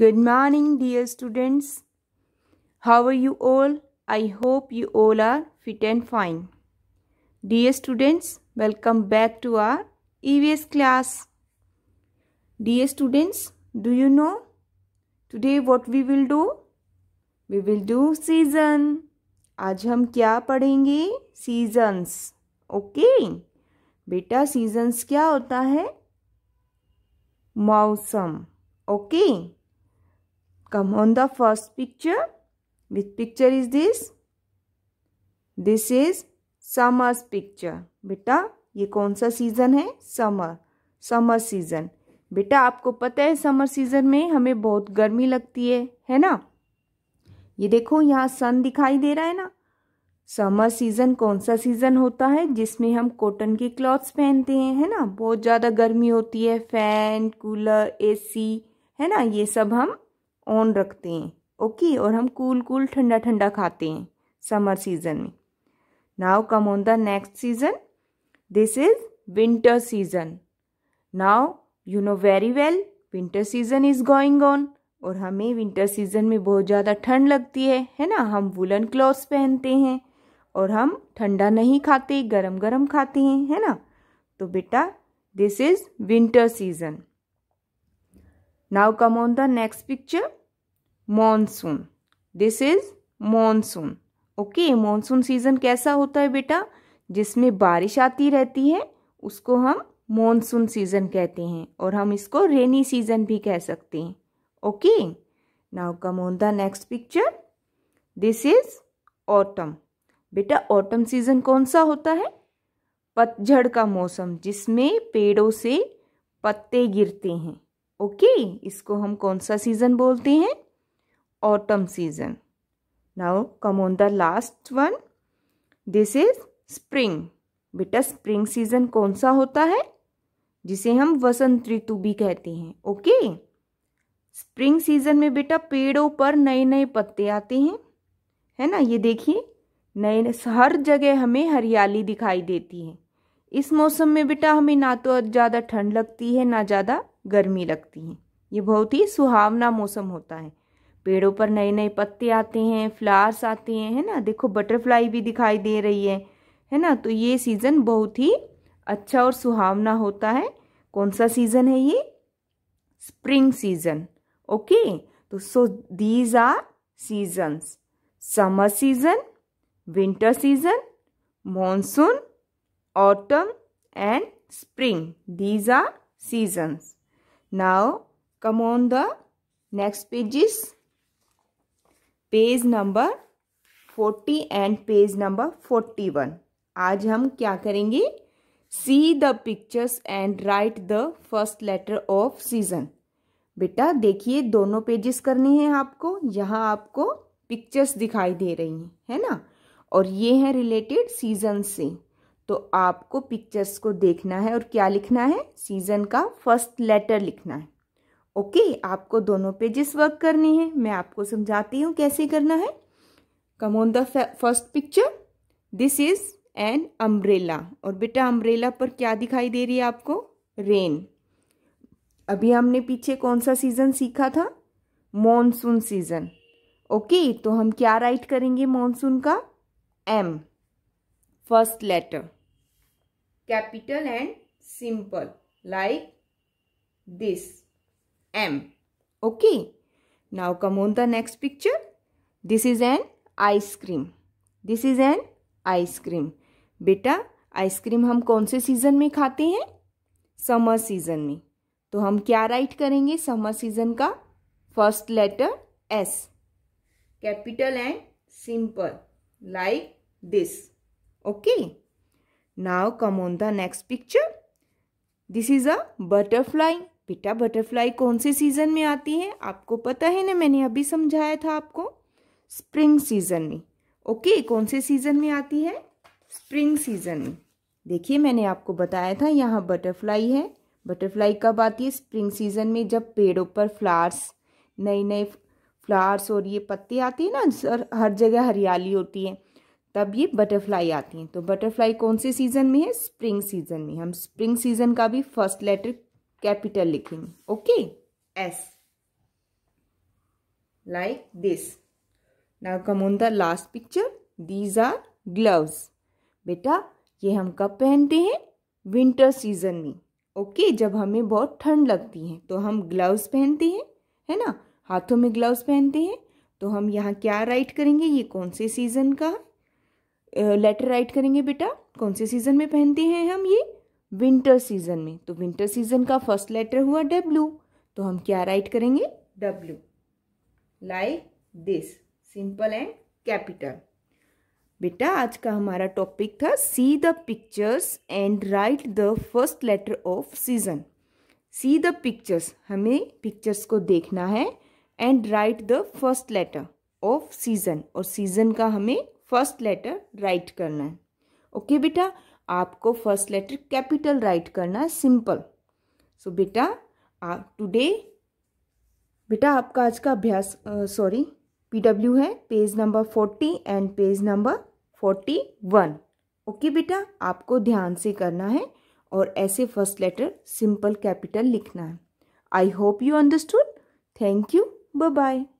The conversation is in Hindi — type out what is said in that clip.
Good morning, dear students. How are you all? I hope you all are fit and fine. Dear students, welcome back to our EVS class. Dear students, do you know today what we will do? We will do season. aaj hum kya padhenge seasons. okay. beta seasons kya hota hai mausam okay. Come on the first picture. Which picture is this? This is summer's picture beta ये कौन सा सीज़न है समर समर सीज़न बेटा आपको पता है समर सीज़न में हमें बहुत गर्मी लगती है है ना ये देखो यहाँ सन दिखाई दे रहा है ना समर सीज़न कौन सा सीज़न होता है जिसमें हम कॉटन के क्लॉथ्स पहनते हैं है ना बहुत ज़्यादा गर्मी होती है फैन कूलर एसी है ना ये सब हम ऑन रखते हैं ओके और हम कूल कूल ठंडा ठंडा खाते हैं समर सीज़न में now come on the next season this is winter season now you know very well winter season is going on और हमें विंटर सीज़न में बहुत ज़्यादा ठंड लगती है है ना हम वुलन क्लॉथ्स पहनते हैं और हम ठंडा नहीं खाते गरम गरम खाते हैं है ना तो बेटा this is winter season Now come on the next picture. Monsoon. This is monsoon. Okay, monsoon season कैसा होता है बेटा जिसमें बारिश आती रहती है उसको हम मॉनसून सीज़न कहते हैं और हम इसको रेनी सीज़न भी कह सकते हैं okay now come on the next picture this is autumn बेटा ऑटम सीज़न कौन सा होता है पतझड़ का मौसम जिसमें पेड़ों से पत्ते गिरते हैं ओके इसको हम कौन सा सीज़न बोलते हैं autumn season now come on the last one this is spring बेटा स्प्रिंग सीज़न कौन सा होता है जिसे हम वसंत ऋतु भी कहते हैं ओके स्प्रिंग सीज़न में बेटा पेड़ों पर नए नए पत्ते आते हैं है ना ये देखिए नए हर जगह हमें हरियाली दिखाई देती है इस मौसम में बेटा हमें ना तो ज़्यादा ठंड लगती है ना ज़्यादा गर्मी लगती है ये बहुत ही सुहावना मौसम होता है पेड़ों पर नए नए पत्ते आते हैं फ्लावर्स आते हैं है ना देखो बटरफ्लाई भी दिखाई दे रही है है ना तो ये सीज़न बहुत ही अच्छा और सुहावना होता है कौन सा सीज़न है ये स्प्रिंग सीज़न ओके तो so these are seasons summer season winter season monsoon autumn and spring these are seasons Now come on the next pages. Page number 40 and page number 41. आज हम क्या करेंगे see the pictures and write the first letter of season बेटा देखिए दोनों पेजेस करनी है आपको यहाँ आपको पिक्चर्स दिखाई दे रही हैं है ना और ये हैं रिलेटेड सीजन से तो आपको पिक्चर्स को देखना है और क्या लिखना है सीज़न का फर्स्ट लेटर लिखना है ओके okay, आपको दोनों पेजेस वर्क करनी है मैं आपको समझाती हूँ कैसे करना है come on the first picture this is an umbrella और बेटा अम्ब्रेला पर क्या दिखाई दे रही है आपको रेन अभी हमने पीछे कौन सा सीज़न सीखा था मॉनसून सीज़न ओके तो हम क्या राइट करेंगे मॉनसून का M first letter capital and simple like this M. Okay. Now come on the next picture. This is an ice cream. This is an ice cream. बेटा आइसक्रीम हम कौन से सीजन में खाते हैं समर सीजन में तो हम क्या राइट करेंगे समर सीजन का first letter S capital and simple like this okay Now come on the next picture. This is a butterfly. बेटा बटरफ्लाई कौन से सीजन में आती है आपको पता है ना मैंने अभी समझाया था आपको स्प्रिंग सीजन में ओके कौन से सीजन में आती है स्प्रिंग सीजन में देखिए मैंने आपको बताया था यहाँ बटरफ्लाई है बटरफ्लाई कब आती है स्प्रिंग सीजन में जब पेड़ों पर फ्लावर्स नए नए फ्लावर्स और ये पत्ते आते हैं ना हर जगह हरियाली होती है तब ये बटरफ्लाई आती हैं तो बटरफ्लाई कौन से सीज़न में है स्प्रिंग सीज़न में हम स्प्रिंग सीज़न का भी फर्स्ट लेटर कैपिटल लिखेंगे okay S like this now come on the last picture these are gloves बेटा ये हम कब पहनते हैं विंटर सीजन में ओके okay, जब हमें बहुत ठंड लगती है तो हम ग्लव्स पहनते हैं है ना हाथों में ग्लव्स पहनते हैं तो हम यहाँ क्या राइट करेंगे ये कौन से सीजन का है लेटर राइट करेंगे बेटा कौन से सीज़न में पहनते हैं हम ये विंटर सीज़न में तो विंटर सीज़न का फर्स्ट लेटर हुआ डब्लू तो हम क्या राइट करेंगे W like this simple and capital बेटा आज का हमारा टॉपिक था see the pictures and write the first letter of season see the pictures हमें पिक्चर्स को देखना है and write the first letter of season और सीज़न का हमें फर्स्ट लेटर राइट करना है ओके okay, बेटा आपको फर्स्ट लेटर कैपिटल राइट करना है सिंपल सो so, बेटा आप टुडे बेटा आपका आज का अभ्यास सॉरी पीडब्ल्यू है page number forty and page number forty one okay बेटा आपको ध्यान से करना है और ऐसे फर्स्ट लेटर सिंपल कैपिटल लिखना है I hope you understood thank you bye bye